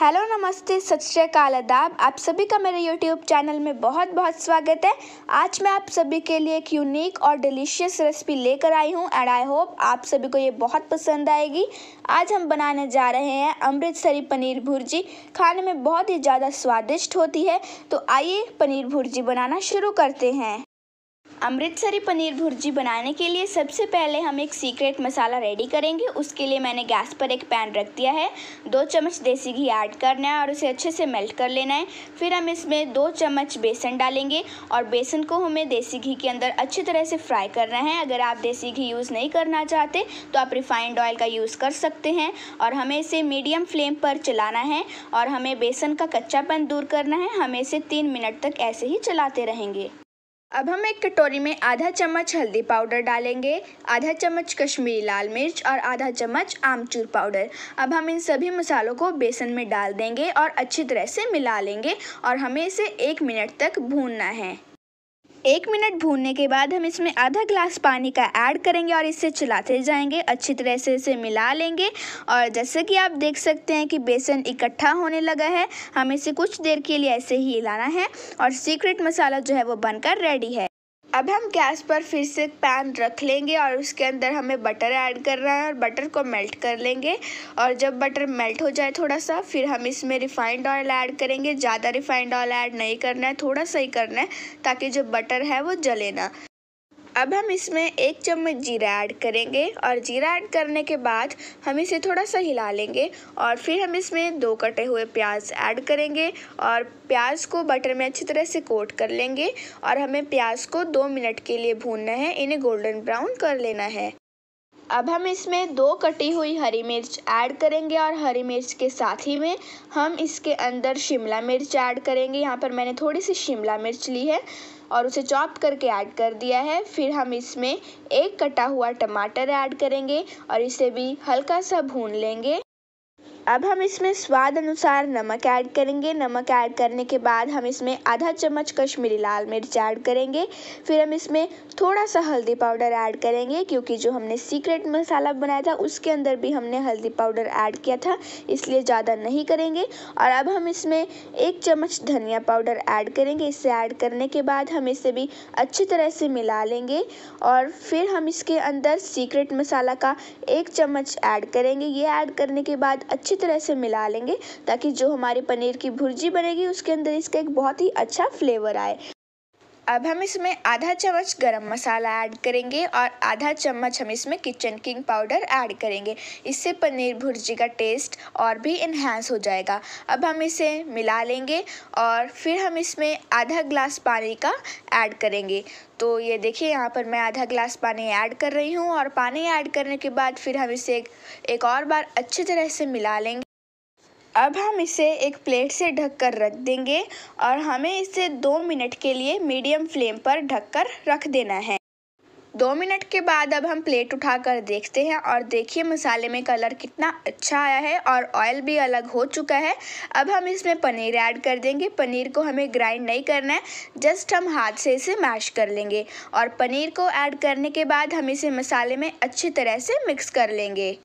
hello नमस्ते सत श्रीकाल आदाब आप सभी का मेरे यूट्यूब चैनल में बहुत बहुत स्वागत है आज मैं आप सभी के लिए एक यूनिक और डिलीशियस रेसिपी लेकर आई हूँ एंड आई होप आप सभी को ये बहुत पसंद आएगी आज हम बनाने जा रहे हैं अमृतसरी पनीर भुर्जी खाने में बहुत ही ज़्यादा स्वादिष्ट होती है तो आइए पनीर भुर्जी बनाना शुरू करते हैं अमृतसरी पनीर भुर्जी बनाने के लिए सबसे पहले हम एक सीक्रेट मसाला रेडी करेंगे उसके लिए मैंने गैस पर एक पैन रख दिया है दो चम्मच देसी घी ऐड करना है और उसे अच्छे से मेल्ट कर लेना है फिर हम इसमें दो चम्मच बेसन डालेंगे और बेसन को हमें देसी घी के अंदर अच्छी तरह से फ्राई करना है अगर आप देसी घी यूज़ नहीं करना चाहते तो आप रिफाइंड ऑयल का यूज़ कर सकते हैं और हमें इसे मीडियम फ्लेम पर चलाना है और हमें बेसन का कच्चापन दूर करना है हमें इसे तीन मिनट तक ऐसे ही चलाते रहेंगे अब हम एक कटोरी में आधा चम्मच हल्दी पाउडर डालेंगे आधा चम्मच कश्मीरी लाल मिर्च और आधा चम्मच आमचूर पाउडर अब हम इन सभी मसालों को बेसन में डाल देंगे और अच्छी तरह से मिला लेंगे और हमें इसे एक मिनट तक भूनना है एक मिनट भूनने के बाद हम इसमें आधा ग्लास पानी का ऐड करेंगे और इसे चलाते जाएंगे अच्छी तरह से इसे मिला लेंगे और जैसे कि आप देख सकते हैं कि बेसन इकट्ठा होने लगा है हम इसे कुछ देर के लिए ऐसे ही हिलाना है और सीक्रेट मसाला जो है वो बनकर रेडी है अब हम गैस पर फिर से पैन रख लेंगे और उसके अंदर हमें बटर ऐड करना है और बटर को मेल्ट कर लेंगे और जब बटर मेल्ट हो जाए थोड़ा सा फिर हम इसमें रिफाइंड ऑयल ऐड करेंगे ज़्यादा रिफाइंड ऑयल ऐड नहीं करना है थोड़ा सा ही करना है ताकि जो बटर है वो जले ना अब हम इसमें एक चम्मच जीरा ऐड करेंगे और जीरा ऐड करने के बाद हम इसे थोड़ा सा हिला लेंगे और फिर हम इसमें दो कटे हुए प्याज ऐड करेंगे और प्याज को बटर में अच्छी तरह से कोट कर लेंगे और हमें प्याज को दो मिनट के लिए भूनना है इन्हें गोल्डन ब्राउन कर लेना है अब हम इसमें दो कटी हुई हरी मिर्च ऐड करेंगे और हरी मिर्च के साथ ही में हम इसके अंदर शिमला मिर्च ऐड करेंगे यहाँ पर मैंने थोड़ी सी शिमला मिर्च ली है और उसे चॉप करके ऐड कर दिया है फिर हम इसमें एक कटा हुआ टमाटर ऐड करेंगे और इसे भी हल्का सा भून लेंगे अब हम इसमें स्वाद अनुसार नमक ऐड करेंगे नमक ऐड करने के बाद हम इसमें आधा चम्मच कश्मीरी लाल मिर्च ऐड करेंगे फिर हम इसमें थोड़ा सा हल्दी पाउडर ऐड करेंगे क्योंकि जो हमने सीक्रेट मसाला बनाया था उसके अंदर भी हमने हल्दी पाउडर ऐड किया था इसलिए ज़्यादा नहीं करेंगे और अब हम इसमें एक चम्मच धनिया पाउडर ऐड करेंगे इसे ऐड करने के बाद हम इसे भी अच्छी तरह से मिला लेंगे और फिर हम इसके अंदर सीक्रेट मसाला का एक चम्मच ऐड करेंगे ये ऐड करने के बाद अच्छी तरह से मिला लेंगे ताकि जो हमारे पनीर की भुर्जी बनेगी उसके अंदर इसका एक बहुत ही अच्छा फ्लेवर आए अब हम इसमें आधा चम्मच गरम मसाला ऐड करेंगे और आधा चम्मच हम इसमें किचन किंग पाउडर ऐड करेंगे इससे पनीर भुर्जी का टेस्ट और भी इन्हेंस हो जाएगा अब हम इसे मिला लेंगे और फिर हम इसमें आधा ग्लास पानी का ऐड करेंगे तो ये देखिए यहाँ पर मैं आधा ग्लास पानी ऐड कर रही हूँ और पानी ऐड करने के बाद फिर हम इसे एक, एक और बार अच्छी तरह से मिला लेंगे अब हम इसे एक प्लेट से ढककर रख देंगे और हमें इसे दो मिनट के लिए मीडियम फ्लेम पर ढककर रख देना है दो मिनट के बाद अब हम प्लेट उठाकर देखते हैं और देखिए मसाले में कलर कितना अच्छा आया है और ऑयल भी अलग हो चुका है अब हम इसमें पनीर ऐड कर देंगे पनीर को हमें ग्राइंड नहीं करना है जस्ट हम हाथ से इसे मैश कर लेंगे और पनीर को ऐड करने के बाद हम इसे मसाले में अच्छी तरह से मिक्स कर लेंगे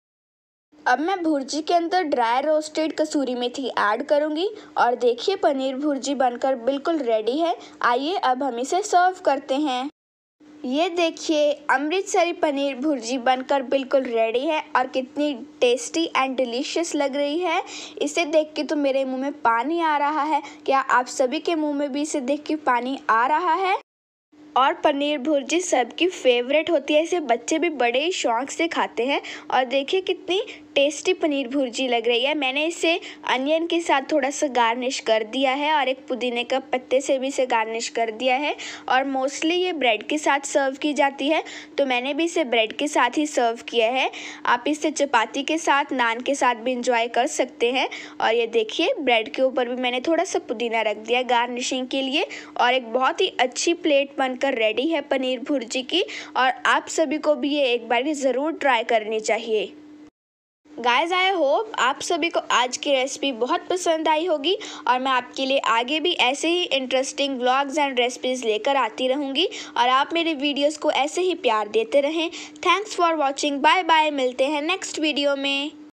अब मैं भुर्जी के अंदर ड्राई रोस्टेड कसूरी मेथी ऐड करूँगी और देखिए पनीर भुर्जी बनकर बिल्कुल रेडी है आइए अब हम इसे सर्व करते हैं ये देखिए अमृतसरी पनीर भुर्जी बनकर बिल्कुल रेडी है और कितनी टेस्टी एंड डिलीशियस लग रही है इसे देख के तो मेरे मुंह में पानी आ रहा है क्या आप सभी के मुंह में भी इसे देख के पानी आ रहा है और पनीर भुर्जी सबकी फेवरेट होती है इसे बच्चे भी बड़े ही शौक से खाते हैं और देखिए कितनी टेस्टी पनीर भुर्जी लग रही है मैंने इसे अनियन के साथ थोड़ा सा गार्निश कर दिया है और एक पुदीने के पत्ते से भी इसे गार्निश कर दिया है और मोस्टली ये ब्रेड के साथ सर्व की जाती है तो मैंने भी इसे ब्रेड के साथ ही सर्व किया है आप इसे चपाती के साथ नान के साथ भी इंजॉय कर सकते हैं और ये देखिए ब्रेड के ऊपर भी मैंने थोड़ा सा पुदीना रख दिया गार्निशिंग के लिए और एक बहुत ही अच्छी प्लेट बनकर रेडी है पनीर भुर्जी की और आप सभी को भी ये एक बार ज़रूर ट्राई करनी चाहिए गाइस आई होप आप सभी को आज की रेसिपी बहुत पसंद आई होगी और मैं आपके लिए आगे भी ऐसे ही इंटरेस्टिंग व्लॉग्स एंड रेसिपीज़ लेकर आती रहूँगी और आप मेरे वीडियोस को ऐसे ही प्यार देते रहें thanks for watching bye bye मिलते हैं नेक्स्ट वीडियो में